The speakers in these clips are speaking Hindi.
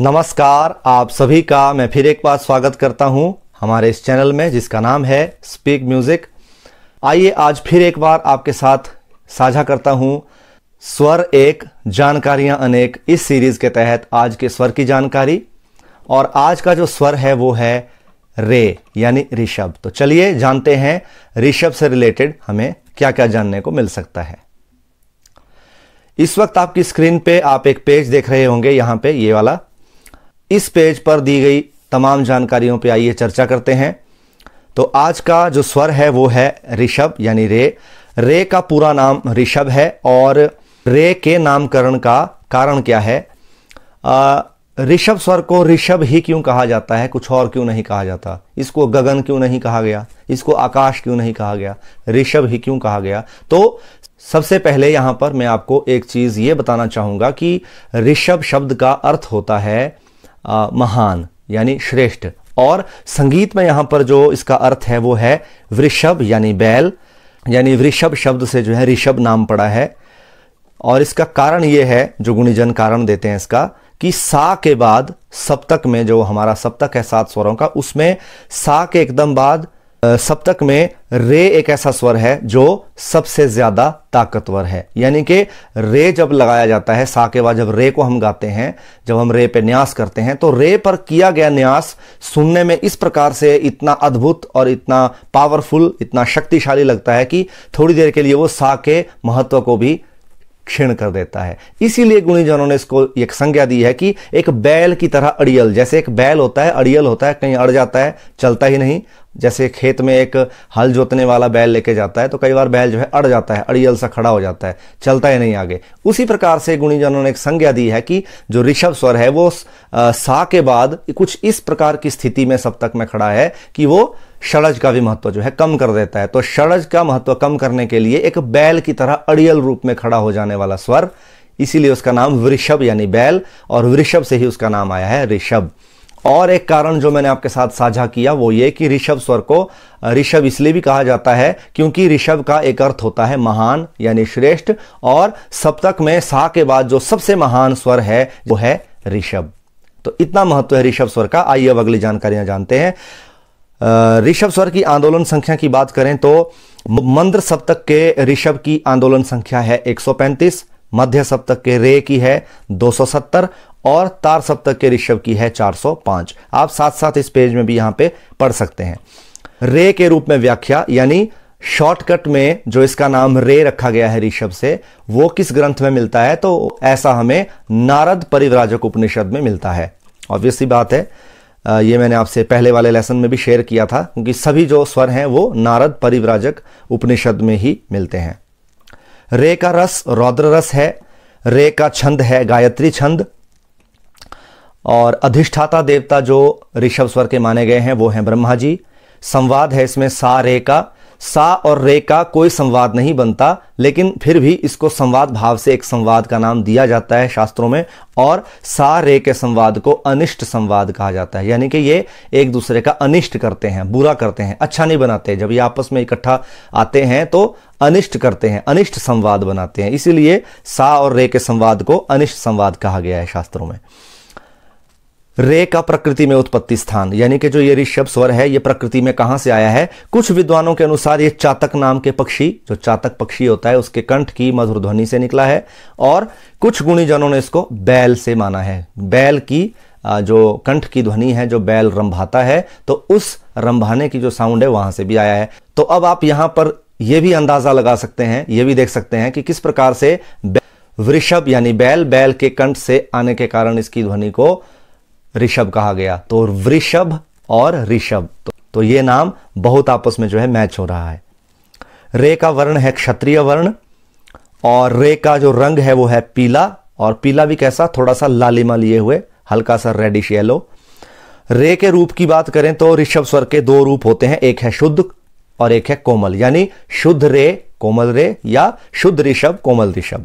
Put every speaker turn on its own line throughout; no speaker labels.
नमस्कार आप सभी का मैं फिर एक बार स्वागत करता हूं हमारे इस चैनल में जिसका नाम है स्पीक म्यूजिक आइए आज फिर एक बार आपके साथ साझा करता हूं स्वर एक जानकारियां अनेक इस सीरीज के तहत आज के स्वर की जानकारी और आज का जो स्वर है वो है रे यानी ऋषभ तो चलिए जानते हैं ऋषभ से रिलेटेड हमें क्या क्या जानने को मिल सकता है इस वक्त आपकी स्क्रीन पे आप एक पेज देख रहे होंगे यहां पे ये वाला इस पेज पर दी गई तमाम जानकारियों पे आइए चर्चा करते हैं तो आज का जो स्वर है वो है ऋषभ यानी रे रे का पूरा नाम ऋषभ है और रे के नामकरण का कारण क्या है ऋषभ स्वर को ऋषभ ही क्यों कहा जाता है कुछ और क्यों नहीं कहा जाता इसको गगन क्यों नहीं कहा गया इसको आकाश क्यों नहीं कहा गया ऋषभ ही क्यों कहा गया तो सबसे पहले यहां पर मैं आपको एक चीज़ ये बताना चाहूंगा कि ऋषभ शब्द का अर्थ होता है आ, महान यानी श्रेष्ठ और संगीत में यहां पर जो इसका अर्थ है वो है वृषभ यानी बैल यानी वृषभ शब्द से जो है ऋषभ नाम पड़ा है और इसका कारण ये है जो गुणिजन कारण देते हैं इसका कि सा के बाद सप्तक में जो हमारा सप्तक है सात स्वरों का उसमें सा के एकदम बाद सप्तक में रे एक ऐसा स्वर है जो सबसे ज्यादा ताकतवर है यानी कि रे जब लगाया जाता है सा के बाद जब रे को हम गाते हैं जब हम रे पे न्यास करते हैं तो रे पर किया गया न्यास सुनने में इस प्रकार से इतना अद्भुत और इतना पावरफुल इतना शक्तिशाली लगता है कि थोड़ी देर के लिए वो सा के महत्व को भी क्षीण कर देता है इसीलिए गुणीजनों ने इसको एक संज्ञा दी है कि एक बैल की तरह अड़ियल जैसे एक बैल होता है अड़ियल होता है कहीं अड़ जाता है चलता ही नहीं जैसे खेत में एक हल जोतने वाला बैल लेके जाता है तो कई बार बैल जो है अड़ जाता है अड़ियल सा खड़ा हो जाता है चलता ही नहीं आगे उसी प्रकार से गुणीजनों ने एक संज्ञा दी है कि जो ऋषभ स्वर है वो सा के बाद कुछ इस प्रकार की स्थिति में सब तक में खड़ा है कि वो षड़ज का भी महत्व जो है कम कर देता है तो षड़ज का महत्व कम करने के लिए एक बैल की तरह अड़ियल रूप में खड़ा हो जाने वाला स्वर इसीलिए उसका नाम वृषभ यानी बैल और वृषभ से ही उसका नाम आया है ऋषभ और एक कारण जो मैंने आपके साथ साझा किया वो ये कि ऋषभ स्वर को ऋषभ इसलिए भी कहा जाता है क्योंकि ऋषभ का एक अर्थ होता है महान यानी श्रेष्ठ और सप्तक में सा के बाद जो सबसे महान स्वर है वो है ऋषभ तो इतना महत्व है ऋषभ स्वर का आइए अब अगली जानकारियां जानते हैं ऋषभ स्वर की आंदोलन संख्या की बात करें तो मंद्र सप्तक के ऋषभ की आंदोलन संख्या है 135 मध्य सप्तक के रे की है 270 और तार सप्तक के ऋषभ की है 405 आप साथ साथ इस पेज में भी यहां पे पढ़ सकते हैं रे के रूप में व्याख्या यानी शॉर्टकट में जो इसका नाम रे रखा गया है ऋषभ से वो किस ग्रंथ में मिलता है तो ऐसा हमें नारद परिवराजक उपनिषद में मिलता है ऑब्वियसली बात है ये मैंने आपसे पहले वाले लेसन में भी शेयर किया था क्योंकि सभी जो स्वर हैं वो नारद परिवराजक उपनिषद में ही मिलते हैं रे का रस रौद्र रस है रे का छंद है गायत्री छंद और अधिष्ठाता देवता जो ऋषभ स्वर के माने गए हैं वो हैं ब्रह्मा जी संवाद है इसमें सा रे का सा और रे का कोई संवाद नहीं बनता लेकिन फिर भी इसको संवाद भाव से एक संवाद का नाम दिया जाता है शास्त्रों में और सा रे के संवाद को अनिष्ट संवाद कहा जाता है यानी कि ये एक दूसरे का अनिष्ट करते हैं बुरा करते हैं अच्छा नहीं बनाते जब ये आपस में इकट्ठा आते हैं तो अनिष्ट करते हैं अनिष्ट संवाद बनाते हैं इसीलिए सा और रे के संवाद को अनिष्ट संवाद कहा गया है शास्त्रों में रे का प्रकृति में उत्पत्ति स्थान यानी कि जो ये ऋषभ स्वर है ये प्रकृति में कहां से आया है कुछ विद्वानों के अनुसार ये चातक नाम के पक्षी जो चातक पक्षी होता है उसके कंठ की मधुर ध्वनि से निकला है और कुछ गुणीजनों ने इसको बैल से माना है बैल की जो कंठ की ध्वनि है जो बैल रंभाता है तो उस रंभाने की जो साउंड है वहां से भी आया है तो अब आप यहां पर ये भी अंदाजा लगा सकते हैं ये भी देख सकते हैं कि किस प्रकार से वृषभ यानी बैल बैल के कंठ से आने के कारण इसकी ध्वनि को ऋषभ कहा गया तो वृषभ और ऋषभ तो, तो ये नाम बहुत आपस में जो है मैच हो रहा है रे का वर्ण है क्षत्रिय वर्ण और रे का जो रंग है वो है पीला और पीला भी कैसा थोड़ा सा लालिमा लिए हुए हल्का सा रेडिश येलो रे के रूप की बात करें तो ऋषभ स्वर के दो रूप होते हैं एक है शुद्ध और एक है कोमल यानी शुद्ध रे कोमल रे या शुद्ध ऋषभ कोमल ऋषभ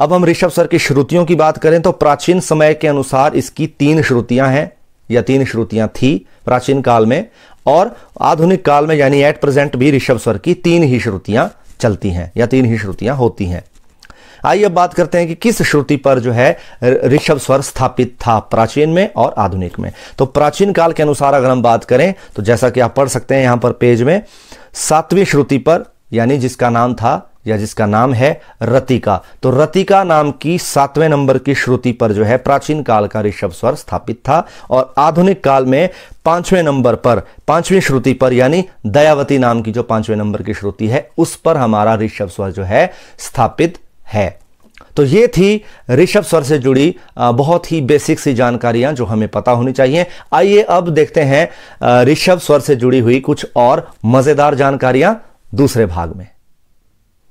अब हम ऋषभ सर की श्रुतियों की बात करें तो प्राचीन समय के अनुसार इसकी तीन श्रुतियां हैं या तीन श्रुतियां थी प्राचीन काल में और आधुनिक काल में यानी एट प्रेजेंट भी ऋषभ स्वर की तीन ही श्रुतियां चलती हैं या तीन ही श्रुतियां होती हैं आइए अब बात करते हैं कि किस श्रुति पर जो है ऋषभ स्वर स्थापित था प्राचीन में और आधुनिक में तो प्राचीन काल के अनुसार अगर हम बात करें तो जैसा कि आप पढ़ सकते हैं यहां पर पेज में सातवीं श्रुति पर यानी जिसका नाम था या जिसका नाम है रतिका तो रतिका नाम की सातवें नंबर की श्रुति पर जो है प्राचीन काल का ऋषभ स्वर स्थापित था और आधुनिक काल में पांचवें नंबर पर पांचवी श्रुति पर यानी दयावती नाम की जो पांचवें नंबर की श्रुति है उस पर हमारा ऋषभ स्वर जो है स्थापित है तो ये थी ऋषभ स्वर से जुड़ी बहुत ही बेसिक सी जानकारियां जो हमें पता होनी चाहिए आइए अब देखते हैं ऋषभ स्वर से जुड़ी हुई कुछ और मजेदार जानकारियां दूसरे भाग में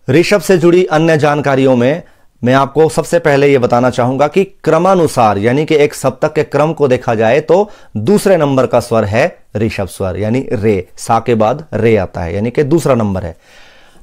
ऋषभ से जुड़ी अन्य जानकारियों में मैं आपको सबसे पहले यह बताना चाहूंगा कि क्रमानुसार यानी कि एक सप्तक के क्रम को देखा जाए तो दूसरे नंबर का स्वर है ऋषभ स्वर यानी रे सा के बाद रे आता है यानी कि दूसरा नंबर है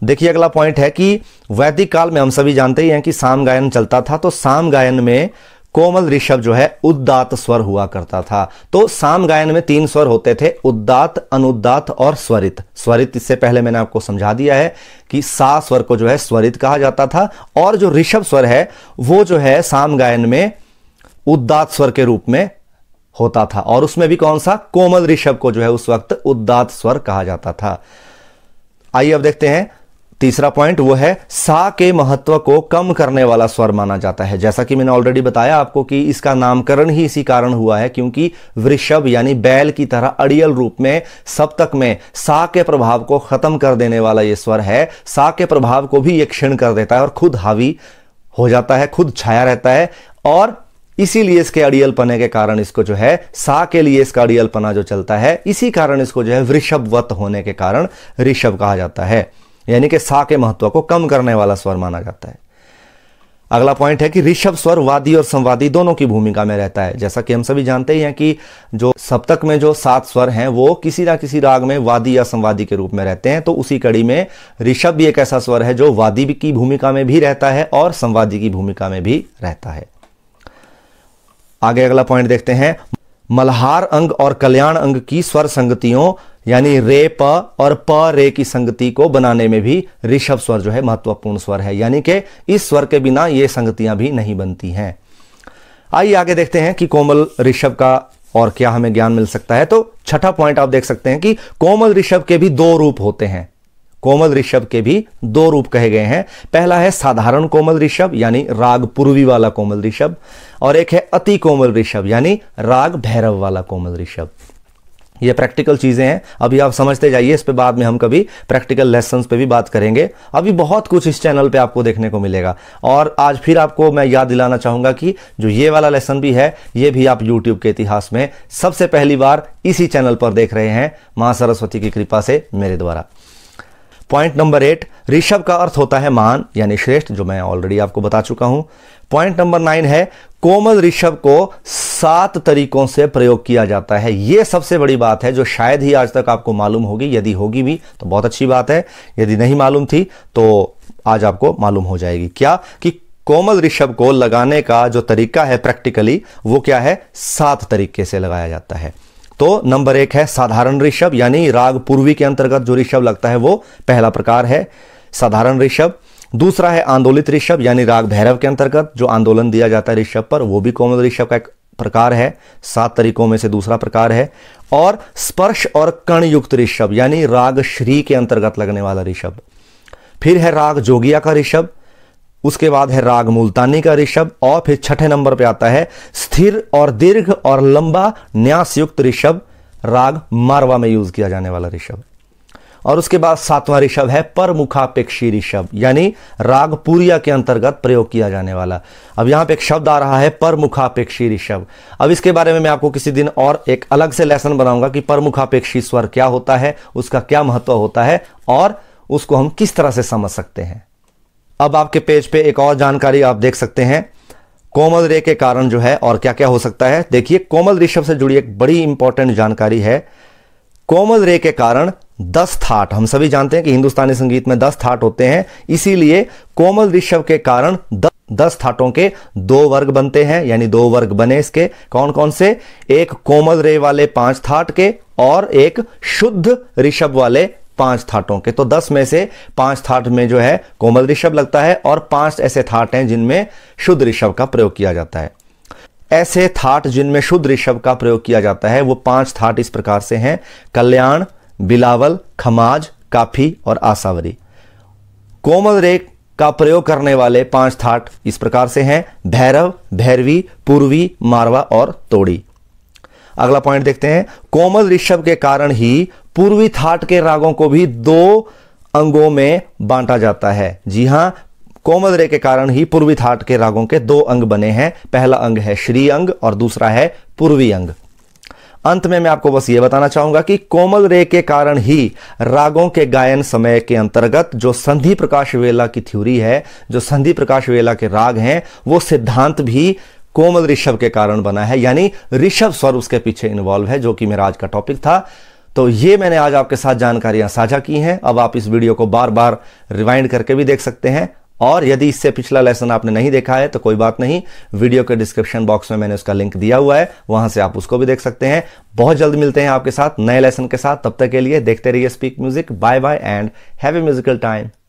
देखिए अगला पॉइंट है कि वैदिक काल में हम सभी जानते ही हैं कि साम गायन चलता था तो साम गायन में कोमल ऋषभ जो है उद्दात स्वर हुआ करता था तो साम गायन में तीन स्वर होते थे उद्दात अनुदात और स्वरित स्वरित इससे पहले मैंने आपको समझा दिया है कि सा स्वर को जो है स्वरित कहा जाता था और जो ऋषभ स्वर है वो जो है साम गायन में उद्दात स्वर के रूप में होता था और उसमें भी कौन सा कोमल ऋषभ को जो है उस वक्त उद्दात स्वर कहा जाता था आइए अब देखते हैं तीसरा पॉइंट वो है सा के महत्व को कम करने वाला स्वर माना जाता है जैसा कि मैंने ऑलरेडी बताया आपको कि इसका नामकरण ही इसी कारण हुआ है क्योंकि वृषभ यानी बैल की तरह अड़ियल रूप में सप्तक में सा के प्रभाव को खत्म कर देने वाला यह स्वर है सा के प्रभाव को भी ये क्षीण कर देता है और खुद हावी हो जाता है खुद छाया रहता है और इसीलिए इसके अड़ियल पने के कारण इसको जो है सा के लिए इसका अड़ियल पना जो चलता है इसी कारण इसको जो है वृषभवत होने के कारण ऋषभ कहा जाता है यानी कि सा के महत्व को कम करने वाला स्वर माना जाता है अगला पॉइंट है कि ऋषभ स्वर वादी और संवादी दोनों की भूमिका में रहता है जैसा कि हम सभी जानते ही हैं कि जो सप्तक में जो सात स्वर हैं वो किसी ना किसी राग में वादी या संवादी के रूप में रहते हैं तो उसी कड़ी में ऋषभ भी एक ऐसा स्वर है जो वादी की भूमिका में भी रहता है और संवादी की भूमिका में भी रहता है आगे अगला पॉइंट देखते हैं मल्हार अंग और कल्याण अंग की स्वर संगतियों यानी रे प और प रे की संगति को बनाने में भी ऋषभ स्वर जो है महत्वपूर्ण स्वर है यानी कि इस स्वर के बिना ये संगतियां भी नहीं बनती हैं आइए आगे देखते हैं कि कोमल ऋषभ का और क्या हमें ज्ञान मिल सकता है तो छठा पॉइंट आप देख सकते हैं कि कोमल ऋषभ के भी दो रूप होते हैं कोमल ऋषभ के भी दो रूप कहे गए हैं पहला है साधारण कोमल ऋषभ यानी राग पूर्वी वाला कोमल ऋषभ और एक है अति कोमल ऋषभ यानी राग भैरव वाला कोमल ऋषभ ये प्रैक्टिकल चीज़ें हैं अभी आप समझते जाइए इस पे बाद में हम कभी प्रैक्टिकल लेसन पे भी बात करेंगे अभी बहुत कुछ इस चैनल पे आपको देखने को मिलेगा और आज फिर आपको मैं याद दिलाना चाहूँगा कि जो ये वाला लेसन भी है ये भी आप यूट्यूब के इतिहास में सबसे पहली बार इसी चैनल पर देख रहे हैं माँ सरस्वती की कृपा से मेरे द्वारा पॉइंट नंबर एट ऋषभ का अर्थ होता है मान यानी श्रेष्ठ जो मैं ऑलरेडी आपको बता चुका हूं पॉइंट नंबर नाइन है कोमल ऋषभ को सात तरीकों से प्रयोग किया जाता है यह सबसे बड़ी बात है जो शायद ही आज तक आपको मालूम होगी यदि होगी भी तो बहुत अच्छी बात है यदि नहीं मालूम थी तो आज आपको मालूम हो जाएगी क्या कि कोमल ऋषभ को लगाने का जो तरीका है प्रैक्टिकली वो क्या है सात तरीके से लगाया जाता है तो नंबर एक है साधारण ऋषभ यानी राग पूर्वी के अंतर्गत जो ऋषभ लगता है वो पहला प्रकार है साधारण ऋषभ दूसरा है आंदोलित ऋषभ यानी राग भैरव के अंतर्गत जो आंदोलन दिया जाता है ऋषभ पर वो भी कोमल ऋषभ का एक प्रकार है सात तरीकों में से दूसरा प्रकार है और स्पर्श और कण युक्त ऋषभ यानी राग श्री के अंतर्गत लगने वाला ऋषभ फिर है राग जोगिया का ऋषभ उसके बाद है राग मुल्तानी का ऋषभ और फिर छठे नंबर पे आता है स्थिर और दीर्घ और लंबा न्यास युक्त ऋषभ राग मारवा में यूज किया जाने वाला ऋषभ और उसके बाद सातवां ऋषभ है परमुखापेक्षी ऋषभ यानी राग पूरिया के अंतर्गत प्रयोग किया जाने वाला अब यहां पे एक शब्द आ रहा है परमुखापेक्षी ऋषभ अब इसके बारे में मैं आपको किसी दिन और एक अलग से लेसन बनाऊंगा कि परमुखापेक्षी स्वर क्या होता है उसका क्या महत्व होता है और उसको हम किस तरह से समझ सकते हैं अब आपके पेज पे एक और जानकारी आप देख सकते हैं कोमल रे के कारण जो है और क्या क्या हो सकता है देखिए कोमल ऋषभ से जुड़ी एक बड़ी इंपॉर्टेंट जानकारी है कोमल रे के कारण दस थाट हम सभी जानते हैं कि हिंदुस्तानी संगीत में दस थाट होते हैं इसीलिए कोमल ऋषभ के कारण दस दस थाटों के दो वर्ग बनते हैं यानी दो वर्ग बने इसके कौन कौन से एक कोमल रे वाले पांच थाट के और एक शुद्ध ऋषभ वाले पांच थाटों के तो दस में से पांच थाट में जो है कोमल ऋषभ लगता है और पांच ऐसे थाट हैं जिनमें शुद्ध ऋषभ का प्रयोग किया जाता है ऐसे थाट जिनमें शुद्ध ऋषभ का प्रयोग किया जाता है वो पांच थाट इस प्रकार से हैं कल्याण बिलावल खमाज काफी और आसावरी कोमल रेख का प्रयोग करने वाले पांच थाट इस प्रकार से हैं भैरव भैरवी पूर्वी मारवा और तोड़ी अगला पॉइंट देखते हैं कोमल ऋषभ के कारण ही पूर्वी थाट के रागों को भी दो अंगों में बांटा जाता है जी हां कोमल रे के कारण ही पूर्वी थाट के रागों के दो अंग बने हैं पहला अंग है श्री अंग और दूसरा है पूर्वी अंग अंत में मैं आपको बस ये बताना चाहूंगा कि कोमल रे के कारण ही रागों के गायन समय के अंतर्गत जो संधि प्रकाश वेला की थ्योरी है जो संधि प्रकाश वेला के राग हैं वो सिद्धांत भी कोमल ऋषभ के कारण बना है यानी ऋषभ स्वर उसके पीछे इन्वॉल्व है जो कि मेरा आज का टॉपिक था तो ये मैंने आज आपके साथ जानकारियां साझा की हैं अब आप इस वीडियो को बार बार रिवाइंड करके भी देख सकते हैं और यदि इससे पिछला लेसन आपने नहीं देखा है तो कोई बात नहीं वीडियो के डिस्क्रिप्शन बॉक्स में मैंने उसका लिंक दिया हुआ है वहां से आप उसको भी देख सकते हैं बहुत जल्द मिलते हैं आपके साथ नए लेसन के साथ तब तक के लिए देखते रहिए speak music bye bye and heavy musical time